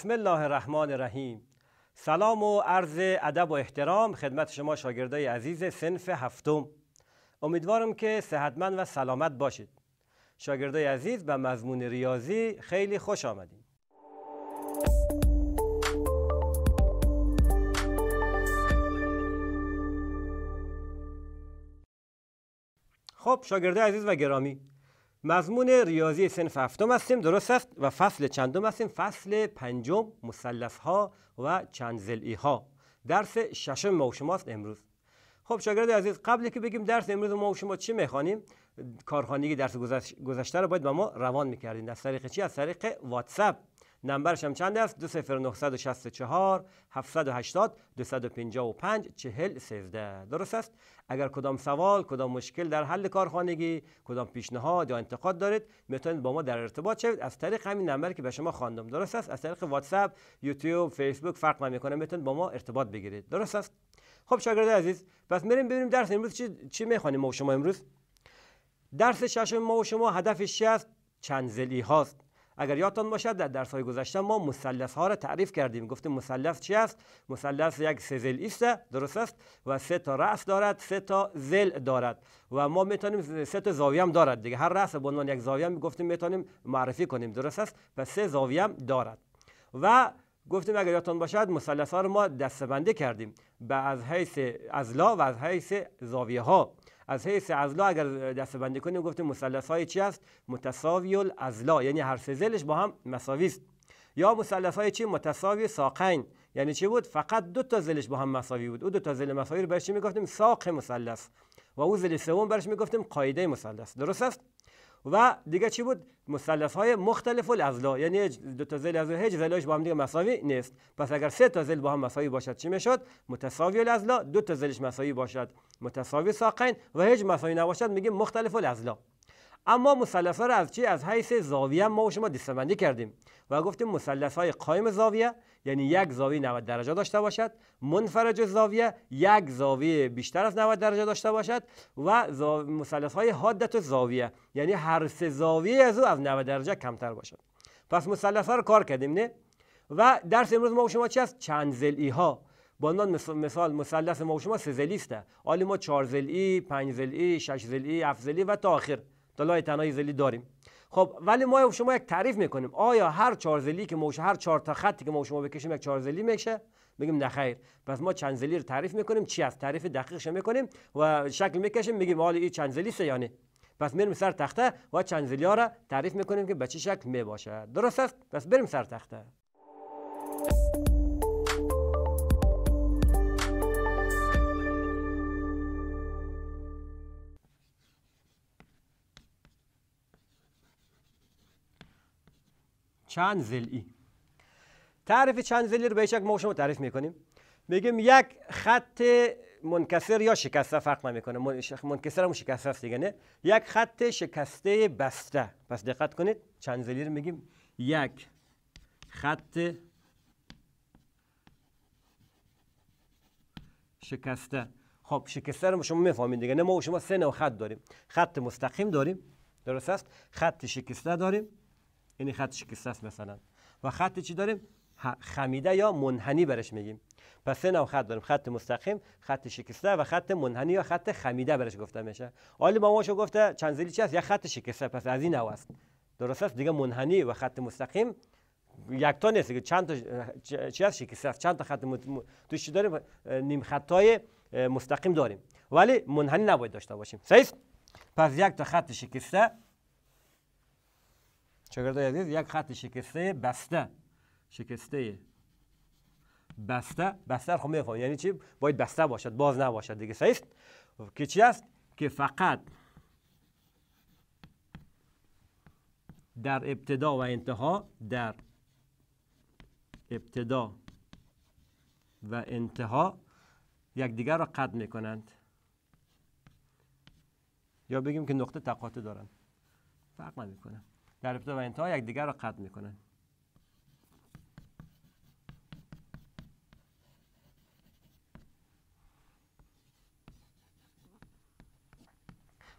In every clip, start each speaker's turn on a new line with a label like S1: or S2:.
S1: بسم الله الرحمن الرحیم سلام و عرض ادب و احترام خدمت شما شاگردای عزیز سنف هفتم امیدوارم که صحتمند و سلامت باشید شاگردای عزیز به مضمون ریاضی خیلی خوش آمدیم خب شاگردای عزیز و گرامی مضمون ریاضی سنف هفتم هستیم درست است و فصل چندم هستیم فصل پنجم مثلث ها و چند ها درس ششم ما و شماست امروز خب شاگرد عزیز قبل که بگیم درس امروز ما و شما چی میخوانیم کارخانگی درس گذشته رو باید به ما روان میکردیم از طریق چی از طریق واتساپ نمبرش هم چند است؟ 20964 780 255 40 13 درست است؟ اگر کدام سوال، کدام مشکل در حل کارخانگی، کدام پیشنهاد یا انتقاد دارید، میتونید با ما در ارتباط شوید از طریق همین نمبر که به شما خواندم. درست است؟ از طریق واتساپ، یوتیوب، فیسبوک فرق نمیکنه، میتونید با ما ارتباط بگیرید. درست است؟ خب شاگرد عزیز، پس میریم ببینیم درس امروز چی چی میخوانیم ما و شما امروز؟ درس ششم ما و شما هدفش چی است؟ چنزلی هاست. اگر یادتان باشد در درس های گذشته ما مثلث ها را تعریف کردیم گفتیم مثلث چی است مثلث یک سزل است درست است و سه تا رأس دارد سه تا زل دارد و ما میتونیم سه تا زاویه هم دارد دیگه هر رأس به عنوان یک زاویه هم گفتیم میتونیم معرفی کنیم درست است پس سه زاویه هم دارد و گفتیم اگر یادتان باشد مثلث ها رو ما دستبنده کردیم به از حیث لا و از حیث زاویه ها از حیث ازلا اگر دسته بندی کنیم گفتیم مثلث های چی است متساوی الازلا یعنی هر سه زلش با هم مساوی است یا مثلث های چی متساوی ساقین یعنی چی بود فقط دو تا زلش با هم مساوی بود او دو تا زل مساوی رو برش میگفتیم ساق مثلث و او زل سوم برش میگفتیم قاعده مثلث درست است و دیگه چی بود مثلث های مختلف الاضلاع یعنی دو تا ضلع از هیچ ضلعش با هم دیگه مساوی نیست پس اگر سه تا ضلع با هم مساوی باشد چی میشد متساوی الاضلاع دو تا ضلعش مساوی باشد متساوی ساقین و هیچ مساوی نباشد میگیم مختلف الاضلاع اما مثلث ها را از چی از حیث زاویه ما و شما دستبندی کردیم و گفتیم مثلث های قایم زاویه یعنی یک زاویه 90 درجه داشته باشد منفرج زاویه یک زاویه بیشتر از 90 درجه داشته باشد و مثلث های حادت زاویه یعنی هر سه زاویه از او از 90 درجه کمتر باشد پس مثلث ها رو کار کردیم نه و درس امروز ما و شما چی است چند زلی ها با مثال مثلث ما و شما سه زلی است ما چهار زلی پنج زلی شش زلی هفت زلی و تا آخر دلای تنهای زلی داریم خب ولی ما شما یک تعریف میکنیم آیا هر چهار زلی که ما هر چهار تا خطی که ما شما بکشیم یک چهار زلی میشه میگیم نه خیر پس ما چند زلی رو تعریف میکنیم چی از تعریف دقیقش میکنیم و شکل میکشیم میگیم حالا این چند زلی سه یعنی پس میریم سر تخته و چند زلی ها را تعریف میکنیم که به چه شکل میباشه درست است پس بریم سر تخته چند زلی؟ تعریف چند زلی رو به یک ما شما تعریف میکنیم میگیم یک خط منکسر یا شکسته فرق نمیکنه منکسر هم شکسته است دیگه نه یک خط شکسته بسته پس دقت کنید چند زلی رو میگیم یک خط شکسته خب شکسته رو شما میفهمید دیگه نه ما شما سه نوع خط داریم خط مستقیم داریم درست است خط شکسته داریم یعنی خط شکسته است مثلا و خط چی داریم خمیده یا منحنی برش میگیم پس سه نوع خط داریم خط مستقیم خط شکسته و خط منحنی یا خط خمیده برش گفته میشه ما ماماشو گفته چند زلی چی است یک خط شکسته پس از این نوع است درست است دیگه منحنی و خط مستقیم یک تا نیست که چند تا چی است شکسته است چند تا خط م... چی داریم نیم خطای مستقیم داریم ولی منحنی نباید داشته باشیم صحیح پس یک تا خط شکسته چگرده عزیز یک خط شکسته بسته شکسته بسته بسته رو میفهم یعنی چی باید بسته باشد باز نباشد دیگه صحیح که چی است که فقط در ابتدا و انتها در ابتدا و انتها دیگر را قطع میکنند یا بگیم که نقطه تقاطع دارند فرق کنند در ابتدا و انتها یکدیگر را قطع میکنن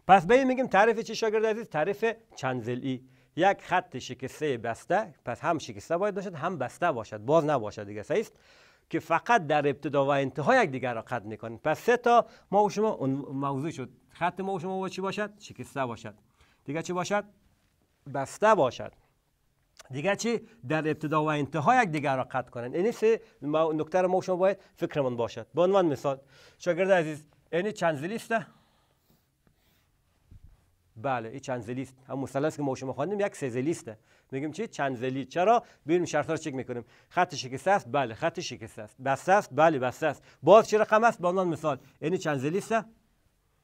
S1: پس به میگیم تعریف چی شاگرد عزیز تعریف ای. یک خط شکسته بسته پس هم شکسته باید باشد هم بسته باشد باز نباشد دیگه صحیح که فقط در ابتدا و انتها یک دیگر را قطع میکنن. پس سه تا ما و شما موضوع شد خط ما و شما با چی باشد شکسته باشد دیگه چی باشد بسته باشد دیگه چی در ابتدا و انتها یک دیگر را قطع کنند اینی سه نکته ما شما باید فکرمون باشد به عنوان مثال شاگرد عزیز این یعنی چند زلیسته؟ بله این چند زلیست هم مثلث که ما شما خواندیم یک سه زلیسته میگیم چی چند زلی چرا ببینیم شرط را چک میکنیم خط شکسته است بله خط شکسته است بسته است بله بسته است باز چه رقم است به عنوان مثال اینی چند زلیسته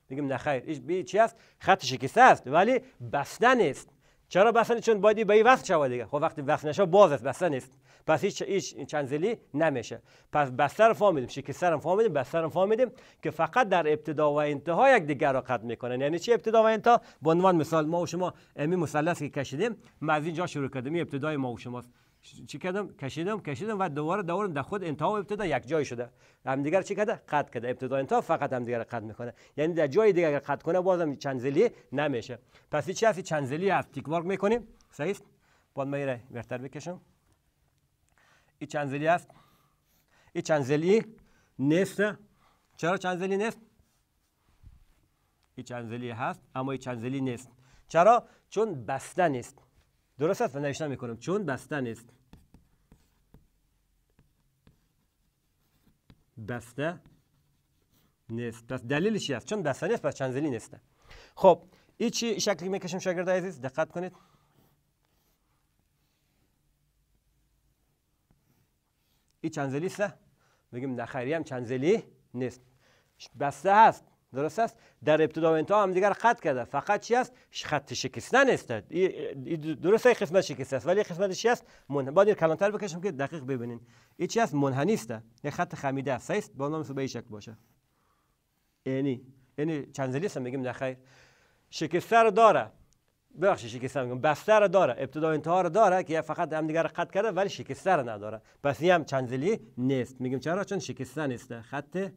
S1: میگیم نه خیر ایش بی چی است خط شکسته است ولی بسته نیست چرا بسنه چون باید به وقت شوه دیگه خب وقتی وقت نشه باز است بسته نیست پس هیچ هیچ چنزلی نمیشه پس بسته رو فهمیدیم شکسته رو فهمیدیم بسته رو فهمیدیم که فقط در ابتدا و انتها یک دیگر را قطع میکنن یعنی چی ابتدا و انتها به عنوان مثال ما و شما امی مثلث کشیدیم ما از اینجا شروع کردیم ابتدای ما و شماست چی کردم کشیدم کشیدم و دوباره دورم در خود انتها ابتدا یک جای شده هم دیگر چی کرده قد کرده ابتدا انتها فقط هم دیگر قد میکنه یعنی در جای دیگر اگر قد کنه بازم چنزلی نمیشه پس چی هست چنزلی هست تیک مارک میکنیم صحیح بعد من را بکشم این چنزلی هست این چنزلی نیست. چرا چنزلی نیست؟ این چنزلی هست اما این چنزلی نیست چرا چون بسته نیست درست است و می میکنم چون بسته نیست. بسته نیست پس دلیلش چی است چون بسته نیست پس چنزلی نیست خب این چی شکلی میکشیم شاگرد عزیز دقت کنید ای چنزلی است بگیم نخری هم چنزلی نیست بسته هست درست است در ابتدا و انتها هم دیگر خط کرده فقط چی است خط شکستن نیست درست ای قسمت شکسته است ولی قسمت چی است من باید کلانتر بکشم که دقیق ببینین این چی است منحنی است یک خط خمیده است است با نام به شک باشه یعنی یعنی چنزلی هم میگیم نه خیر شکسته رو داره ببخشید شکسته میگم بسته رو داره ابتدا و انتها رو داره که فقط هم دیگر خط کرده ولی شکسته رو نداره پس این هم چنزلی نیست میگیم چرا چون شکسته نیست خط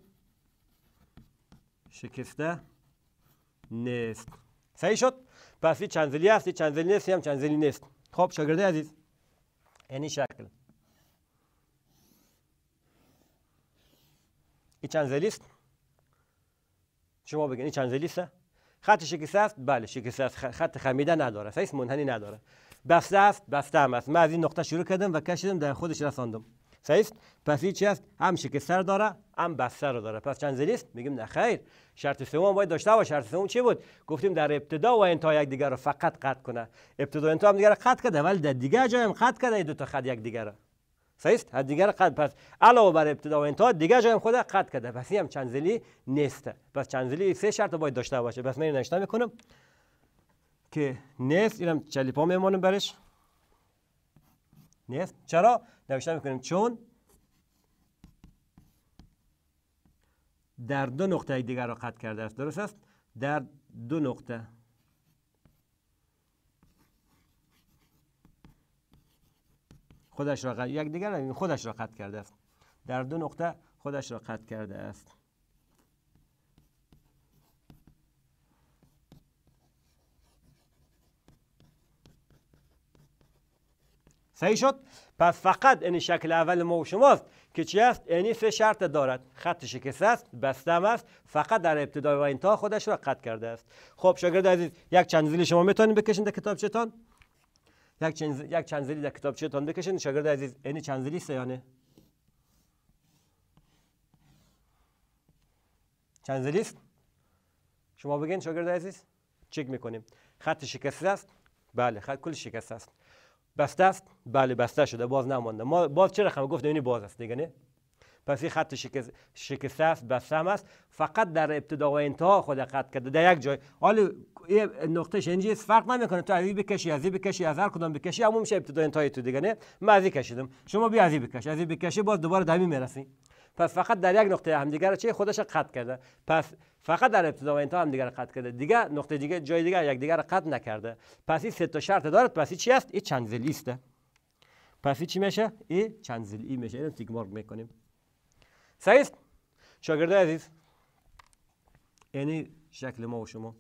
S1: شکسته نیست صحیح شد پس این چنزلی هست این چنزلی نیست هم چنزلی نیست خب شاگرده عزیز یعنی شکل این چنزلی است شما بگین این چنزلی است خط شکسته است بله شکسته است خط خمیده نداره صحیح منحنی نداره بسته است بسته هم است من از این نقطه شروع کردم و کشیدم در خودش رساندم صحیح پس این چی است هم شکستر داره هم بستر رو داره پس چنزلی است میگیم نه خیر شرط سوم باید داشته باشه شرط سوم چی بود گفتیم در ابتدا و انتها یک دیگر رو فقط قطع کنه ابتدا و انتها هم دیگر قطع کرده ولی در دیگر جای هم قطع کرده دو تا خط یک دیگر رو صحیح است هر دیگر قد پس علاوه بر ابتدا و انتها دیگه جای خود قطع کرده پس این هم چنزلی نیست پس چنزلی سه شرط باید داشته باشه پس من اینو میکنم که نیست اینم چلیپا میمونم برش نفت چرا نوشته میکنیم چون در دو نقطه دیگر را قطع کرده است درست است در دو نقطه خودش را قطع یک دیگر خودش را قطع کرده است در دو نقطه خودش را قطع کرده است صحیح شد پس فقط این شکل اول ما و شماست که چی است یعنی سه شرط دارد خط شکسته است بسته است فقط در ابتدای و انتها خودش را قطع کرده است خب شاگرد عزیز یک چند زیلی شما میتونید بکشید در چتان؟ یک چند یک چند زیلی در چتان بکشید شاگرد عزیز یعنی چند زیلی سیانه چند زیلی است شما بگین شاگرد عزیز چک میکنیم خط شکسته است بله خط کل شکسته است بسته است بله بسته شده باز نمانده ما باز چه رقم گفت اینی باز است دیگه نه پس این خط شکسته است بسته هم است فقط در ابتدا و انتها خود قطع کرده در یک جای حالا این نقطه شنجی فرق نمیکنه تو ازی بکشی ازی بکشی از هر کدام بکشی همون میشه ابتدا انتهای تو دیگه نه من ازی کشیدم شما بیا ازی بکش ازی بکشی باز دوباره دمی میرسی پس فقط در یک نقطه همدیگر رو چه خودش قطع کرده پس فقط در ابتدا و انتها هم دیگر قطع کرده دیگه نقطه دیگه جای دیگه یک دیگر قطع نکرده پس این سه تا شرط دارد پس این چی است این چند است پس چی میشه این چند زلی میشه اینو تیک مارک میکنیم صحیح است شاگرد عزیز یعنی شکل ما و شما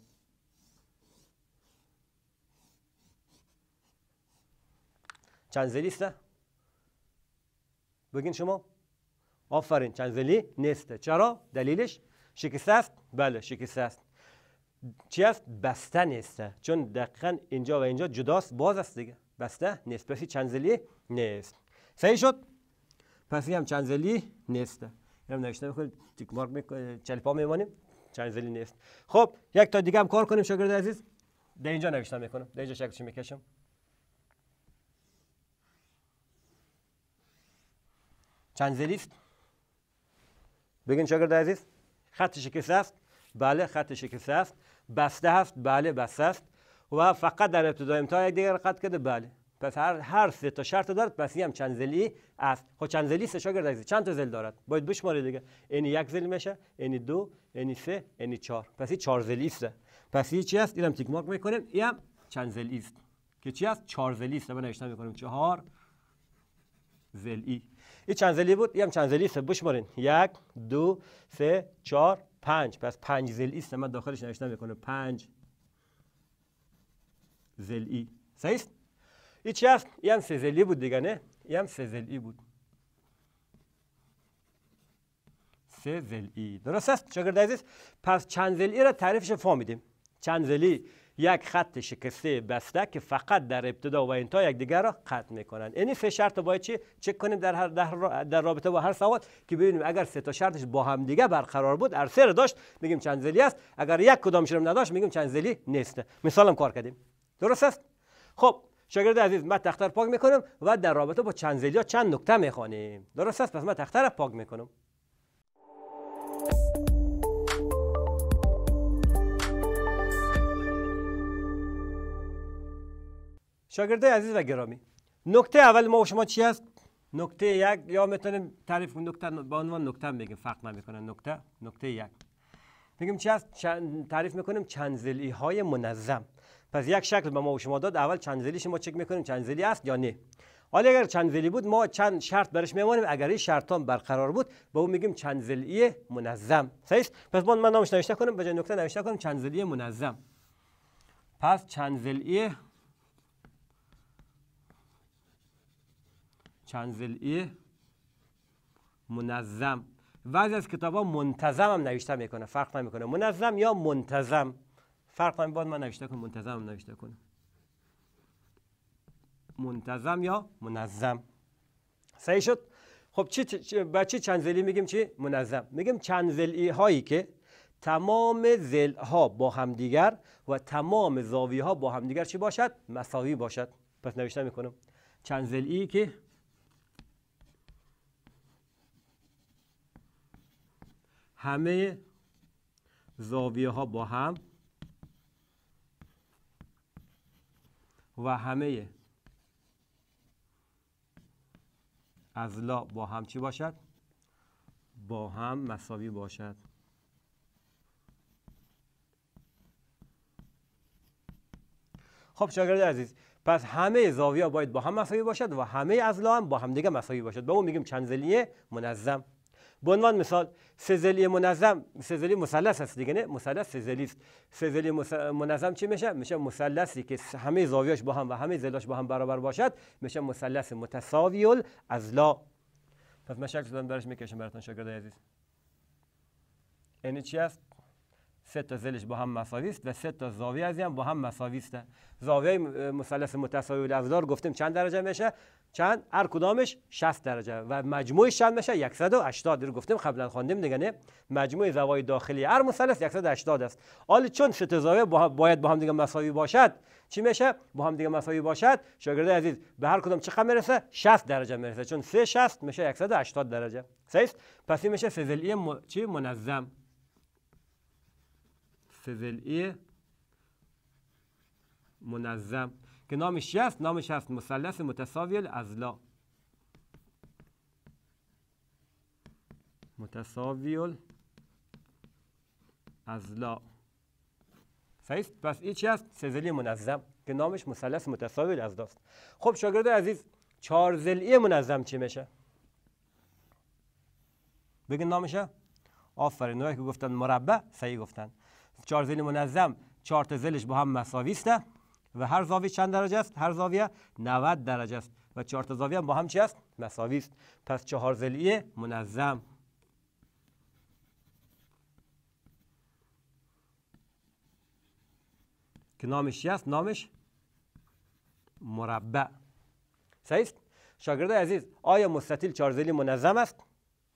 S1: چند زلی است بگین شما آفرین چنزلی نیسته چرا؟ دلیلش شکسته است؟ بله شکسته است چی است؟ بسته نیست چون دقیقا اینجا و اینجا جداست باز است دیگه بسته نیست پسی چنزلی نیست صحیح شد؟ پس هم چنزلی نیسته هم نوشته میکنید تیک مارک میکنید چلپا میمانیم چنزلی نیست خب یک تا دیگه هم کار کنیم شاگرد عزیز در اینجا نوشته میکنم در اینجا شکلش میکشم چنزلی است بگین شاگرد عزیز خط شکسته است بله خط شکسته است بسته است بله بسته است و فقط در ابتدای امتحان یک دیگر قطع کرده بله پس هر هر سه تا شرط دارد پس هم چند زلی است خب چند زلی سه شاگرد عزیز چند تا زل دارد باید بشمارید دیگه این یک زل میشه این دو این سه این چهار پس این چهار زلی است پس این چی است اینم تیک مارک میکنیم این چند زلی است که چی است چهار زلی است من میکنیم چهار زلی این چند زلی بود این هم چند زلی است بشمارین یک دو سه چهار پنج پس پنج زلی است من داخلش نوشتن میکنه پنج زلی صحیح است این چی است این هم سه زلی بود دیگه نه این هم سه زلی بود سه زلی درست است شاگرد عزیز پس چند زلی را تعریفش فهمیدیم چند زلی یک خط شکسته بسته که فقط در ابتدا و انتها یکدیگر را قطع میکنند یعنی سه شرط باید چی چک کنیم در هر در, رابطه با هر سواد که ببینیم اگر سه تا شرطش با هم دیگه برقرار بود هر سه داشت میگیم چند زلی است اگر یک کدامش رو نداشت میگیم چند زلی نیست مثالم کار کردیم درست است خب شاگرد عزیز من تختر پاک میکنم و در رابطه با چند ها چند نکته میخوانیم درست است پس من تختر پاک میکنم شاگرده عزیز و گرامی نکته اول ما و شما چی هست نکته یک یا میتونیم تعریف نکته با عنوان نکته بگیم فرق نمیکنه نکته نکته یک میگیم چی هست تعریف میکنیم چنزلی های منظم پس یک شکل به ما و شما داد اول چنزلی شما چک میکنیم چنزلی است یا نه حالا اگر چنزلی بود ما چند شرط برش میمانیم اگر این شرط هم برقرار بود به اون میگیم چنزلی منظم صحیح پس من نامش نوشته کنم به نکته نوشته کنم چنزلی منظم پس چنزلی چند منظم بعضی از کتاب ها منتظم هم نوشته میکنه فرق نمیکنه منظم یا منتظم فرق نمی من نوشته کنم منتظم هم نوشته کنم منتظم یا منظم صحیح شد خب چی به چی زلی میگیم چی منظم میگیم زلی هایی که تمام زل ها با همدیگر و تمام زاویه ها با همدیگر چی باشد مساوی باشد پس نوشته میکنم چند زلی که همه زاویه ها با هم و همه از با هم چی باشد؟ با هم مساوی باشد خب شاگرد عزیز پس همه زاویه باید با هم مساوی باشد و همه از لا هم با هم دیگه مساوی باشد به با اون میگیم زلیه منظم به عنوان مثال سزلی منظم سزلی مثلث هست دیگه نه مثلث سزلی است سزلی منظم چی میشه میشه مثلثی که همه زاویاش با هم و همه زلاش با هم برابر باشد میشه مثلث متساوی لا پس من شکل دادم درش میکشم براتون شاگرد عزیز اینه چی است سه تا زلش با هم مساوی است و سه تا زاویه از هم با هم مساوی است زاویه مثلث متساوی الافزار گفتیم چند درجه میشه چند هر کدامش 60 درجه و مجموعش چند میشه 180 رو گفتیم قبلا خواندیم دیگه نه مجموع زوایای داخلی هر مثلث 180 است حالا چون سه زاویه باید با هم دیگه مساوی باشد چی میشه با هم دیگه مساوی باشد شاگرد عزیز به هر کدام چقدر میرسه 60 درجه میرسه چون 3 60 میشه 180 درجه صحیح پس این میشه سه م... چی منظم فولیه e منظم که نامش هست؟ نامش هست مثلث متساوی الاضلاع متساوی الاضلاع صحیح پس این چی است سزلی منظم که نامش مثلث متساوی الاضلاع است خب شاگرد عزیز چهار ضلعی منظم چی میشه بگین نامشه آفرین که گفتن مربع صحیح گفتن چهار منظم چهار تا زلش با هم مساوی است و هر زاویه چند درجه است هر زاویه 90 درجه است و چهار تا زاویه هم با هم چی است مساوی است پس چهار زلی منظم که نامش چی است نامش مربع صحیح است شاگرد عزیز آیا مستطیل چهار زلی منظم است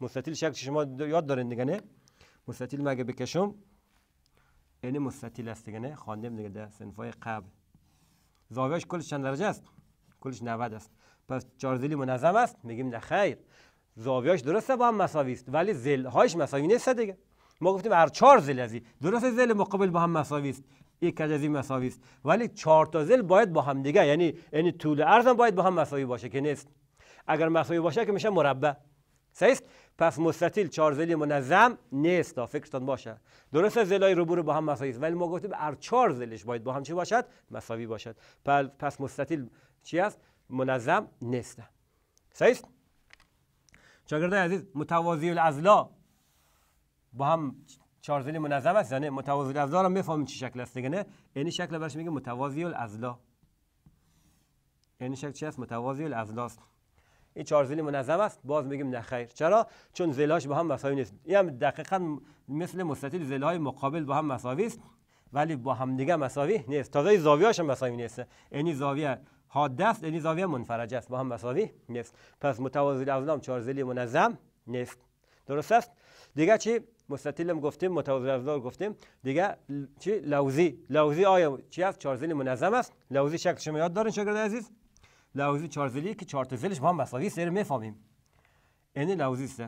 S1: مستطیل شکل شما یاد دارین دیگه نه مستطیل مگه بکشم یعنی مستطیل است دیگه نه خواندیم دیگه در سنفای قبل زاویش کلش چند درجه است کلش 90 است پس چهار زلی منظم است میگیم نه خیر زاویش درسته با هم مساوی است ولی زل هایش مساوی نیست دیگه ما گفتیم هر چهار زل ازی درست زل مقابل با هم مساوی است یک کد ازی مساوی است ولی چهار تا زل باید با هم دیگه یعنی یعنی طول عرض باید با هم مساوی باشه که نیست اگر مساوی باشه که میشه مربع صحیح پس مستطیل چهار زلی منظم نیست فکرتان باشه درست زلای رو با هم مساوی است ولی ما گفتیم ار چهار زلش باید با هم چی باشد مساوی باشد پس مستطیل چی است منظم نیست صحیح شاگردان عزیز متوازی الاضلاع با هم چهار زلی منظم است یعنی متوازی الاضلاع رو میفهمیم چی شکل است دیگه نه این شکل برش میگه متوازی الاضلاع این شکل چی است متوازی الاضلاع است این چهار منظم است باز میگیم نه خیر چرا چون زلش با هم مساوی نیست این هم دقیقا مثل مستطیل های مقابل با هم مساوی است ولی با دیگه مساوی نیست تازه هاش هم مساوی نیست یعنی زاویه حاد است یعنی زاویه منفرج است با هم مساوی نیست پس متوازی الاضلاع چهار منظم نیست درست است دیگه چی مستطیل هم گفتیم متوازی الاضلاع گفتیم دیگه چی لوزی لوزی آیا چی است چهار منظم است لوزی شکلش یاد دارین شاگرد عزیز لاوزی زلی که چهار زلش با هم مساوی سر میفهمیم این لاوزی است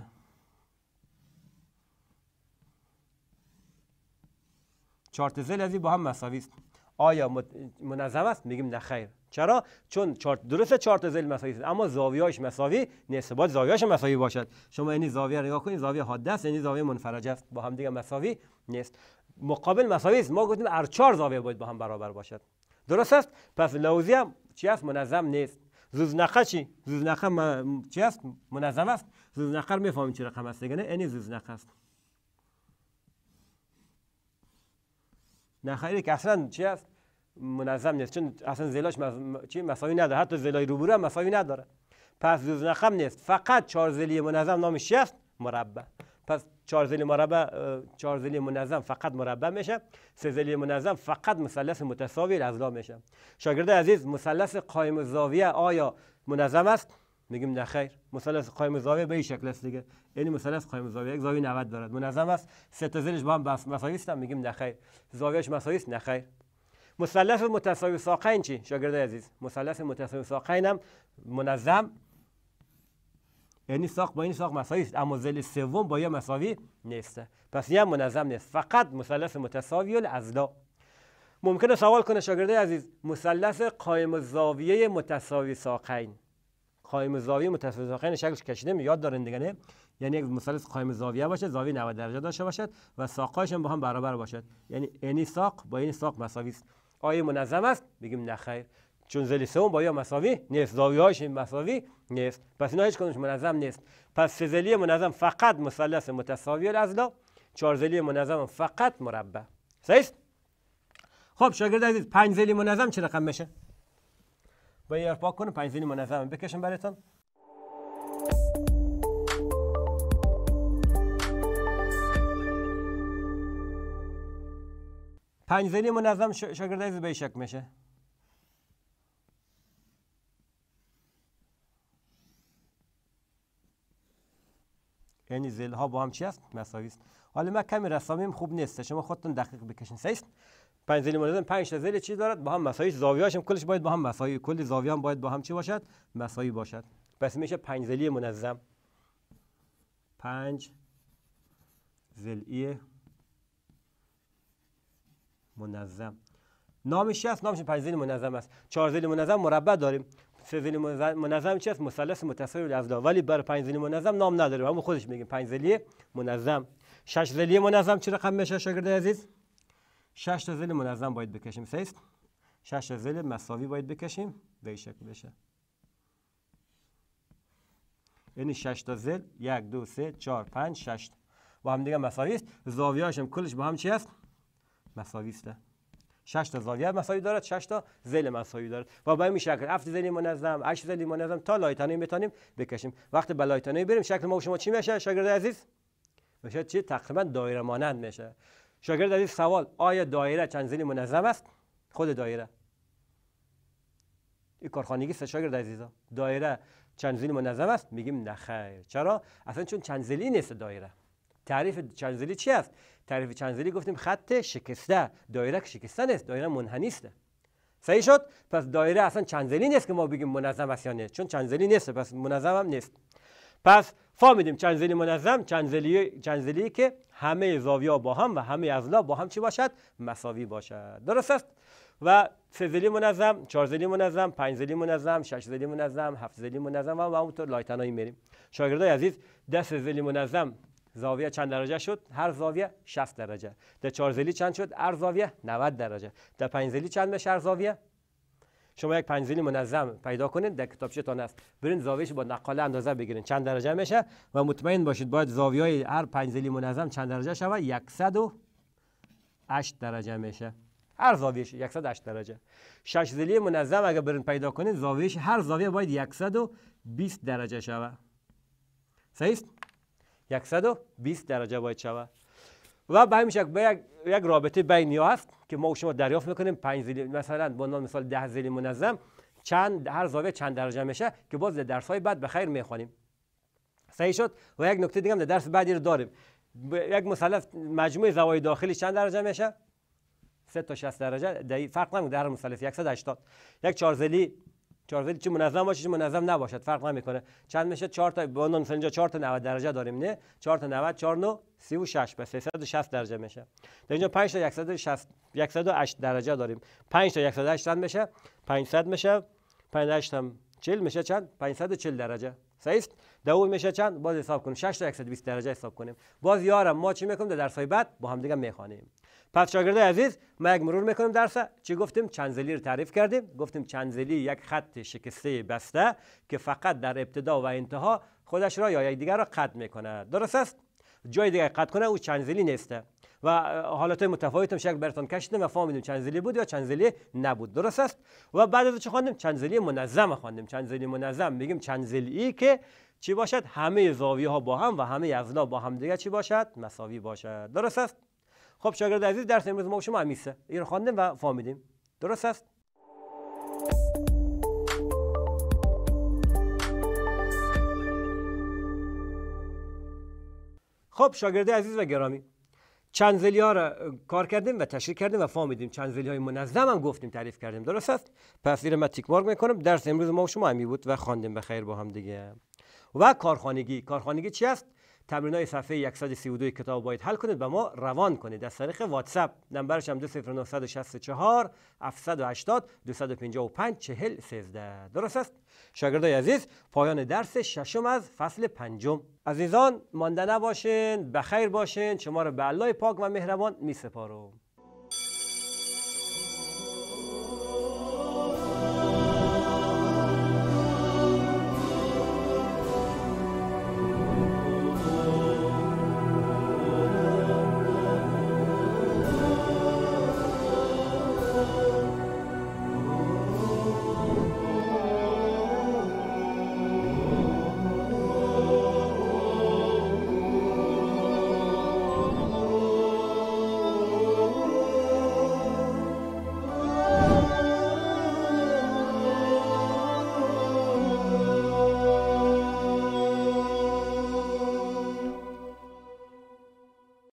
S1: چهار زل ازی با هم مساوی است آیا منظم است میگیم نه خیر چرا چون چارت درست چهار زل مساوی است اما زاویه‌اش مساوی نیست باید زاویه‌اش مساوی باشد شما این زاویه نگاه کنید زاویه حاده است یعنی زاویه منفرج است با هم دیگه مساوی نیست مقابل مساوی است ما گفتیم هر چهار زاویه باید با هم برابر باشد درست است پس لوزی هم چی است منظم نیست زوزنقه چی زوزنقه م... چی است منظم است زوزنقه رو میفهمیم چه رقم است دیگه این روزنخه است نخیری که اصلا چی است منظم نیست چون اصلا زلاش مز... چی مساوی نداره حتی زلای روبرو هم مساوی نداره پس زوزنقم نیست فقط چهار زلی منظم نامش چی است مربع چهار زلی مربع چهار زلی منظم فقط مربع میشه سه زلی منظم فقط مثلث متساوی الاضلاع میشه شاگرد عزیز مثلث قائم زاویه آیا منظم است میگیم نه خیر مثلث قایم زاویه به این شکل است دیگه یعنی مثلث قایم زاویه یک زاویه 90 دارد منظم است سه تا زلش با هم مساوی میگیم نه خیر اش مساوی است نه خیر مثلث متساوی ساقین چی شاگرد عزیز مثلث متساوی ساقین هم منظم یعنی ساق با این ساق مساوی است اما ضلع سوم با یه مساوی نیست پس یه منظم نیست فقط مثلث متساوی الاضلاع ممکنه سوال کنه شاگرده عزیز مثلث قائم زاویه متساوی ساقین قائم زاویه متساوی ساقین شکلش کشیده یاد دارن دیگه یعنی یک مثلث قائم زاویه باشه زاویه 90 درجه داشته باشد و ساقایش هم با هم برابر باشد یعنی این یعنی ساق با این ساق مساوی است آیا منظم است بگیم نه خیر چون زلی سوم با یا مساوی نیست زاویه هاش مساوی نیست پس اینا هیچ کدومش منظم نیست پس سه زلی منظم فقط مثلث متساوی الاضلاع چهار زلی منظم فقط مربع صحیح خب شاگرد عزیز پنج زلی منظم چه رقم میشه با یار پاک کنم پنج زلی منظم بکشم براتون پنج زلی منظم شاگرد عزیز به شک میشه یعنی زل ها با هم چی است مساوی است حالا من کمی رسامیم خوب نیست شما خودتون دقیق بکشین سه است پنج زل منظم پنج تا زل چی دارد با هم مساوی زاویه هاشم کلش باید با هم مساوی کل زاویه هم باید با هم چی باشد مساوی باشد پس میشه پنج زلی منظم پنج زلی منظم نامش چی است نامش پنج زلی منظم است چهار زلی منظم مربع داریم سه زلی منظم چی است مثلث متصل الاضلاع ولی برای پنج زلی منظم نام نداره همون خودش میگیم پنج زلی منظم شش زلی منظم چه رقم میشه شاگرد عزیز شش تا زلی منظم باید بکشیم است؟ شش تا مساوی باید بکشیم به این شکل بشه یعنی شش تا زل یک دو سه چهار پنج شش با هم دیگه مساوی است زاویه هاشم کلش با هم چی است مساوی است 6 تا زاویه مساوی دارد 6 تا زل مساوی دارد و به این شکل هفت ذیل منظم 8 ذیل منظم تا لایتنایی میتونیم بکشیم وقتی به لایتنایی بریم شکل ما و شما چی میشه شاگرد عزیز میشه چی تقریبا دایره مانند میشه شاگرد عزیز سوال آیا دایره چند ذیل منظم است خود دایره این کارخانگی سه شاگرد عزیزا دایره چند ذیل منظم است میگیم نه خیر چرا اصلا چون چند ذیلی نیست دایره تعریف چنزلی چی است تعریف چنزلی گفتیم خط شکسته دایره که شکسته نیست دایره منحنی است صحیح شد پس دایره اصلا چنزلی نیست که ما بگیم منظم است یا نه چون چنزلی نیست پس منظم هم نیست پس فهمیدیم چنزلی منظم چنزلی چنزلی که همه زاویه با هم و همه اضلاع با هم چی باشد مساوی باشد درست است و سه منظم چهارزلی منظم پنجزلی منظم شش منظم هفتزلی منظم و همونطور لایتنایی میریم شاگردای عزیز دست زلی منظم زاویه چند درجه شد هر زاویه 60 درجه در چهار زلی چند شد هر زاویه 90 درجه در پنج زلی چند میشه هر زاویه شما یک زلی منظم پیدا کنید در تون است برین زاویهش با نقاله اندازه بگیرین چند درجه میشه و مطمئن باشید باید زاویه های هر زلی منظم چند درجه شود 108 درجه میشه هر زاویهش 108 درجه شش زلی منظم اگر برین پیدا کنید زاویهش هر زاویه باید 120 درجه شود صحیح 120 درجه باید شوه و به همین شکل یک رابطه یا هست که ما و شما دریافت میکنیم پنج زلی مثلا با نام مثال ده زلی منظم چند هر زاویه چند درجه میشه که باز در درس های بعد به خیر میخوانیم صحیح شد و یک نکته دیگه هم در درس بعدی رو داریم یک مثلث مجموع زوایای داخلی چند درجه میشه 3 تا 60 درجه فرق نمیکنه در مثلث 180 یک چهار زلی 4 چه منظم باشه چه منظم نباشد فرق نمیکنه چند میشه چهار تا به مثلا اینجا چهار تا 90 درجه داریم نه چهار تا 90 4 9 36 به 360 درجه میشه در اینجا 5 تا 160 108 درجه داریم 5 تا 108 چند میشه 500 میشه 58 هم 40 میشه چند 540 درجه صحیح دو میشه چند باز حساب کنیم 6 تا 120 درجه حساب کنیم باز یارم ما چی میکنیم در های بعد با هم دیگه میخوانیم پس شاگرده عزیز ما یک مرور میکنیم درس چی گفتیم چنزلی رو تعریف کردیم گفتیم چنزلی یک خط شکسته بسته که فقط در ابتدا و انتها خودش را یا یک دیگر را قطع میکنه درست است جای دیگر قطع کنه او چنزلی نیسته و حالات متفاوت هم شکل براتون کشیدیم و فهمیدیم چنزلی بود یا چنزلی نبود درست است و بعد از چه خواندیم چنزلی منظم خواندیم چنزلی منظم میگیم چنزلی که چی باشد همه زاویه ها با هم و همه اضلاع با هم دیگه چی باشد مساوی باشد درست است خب شاگرد عزیز درس امروز ما شما همیسه این خواندیم و فهمیدیم درست است خب شاگرد عزیز و گرامی چند ها را کار کردیم و تشریح کردیم و فهمیدیم چند های منظم هم گفتیم تعریف کردیم درست است پس این من تیک مارک میکنم درس امروز ما و شما همی بود و خواندیم به خیر با هم دیگه و کارخانگی کارخانگی چی است تمرین های صفحه 132 کتاب باید حل کنید به ما روان کنید از طریق واتساپ نمبرش هم 20964 780 255 40 13 درست است شاگردای عزیز پایان درس ششم از فصل پنجم عزیزان مانده نباشین بخیر باشین شما رو به الله پاک و مهربان می سپارم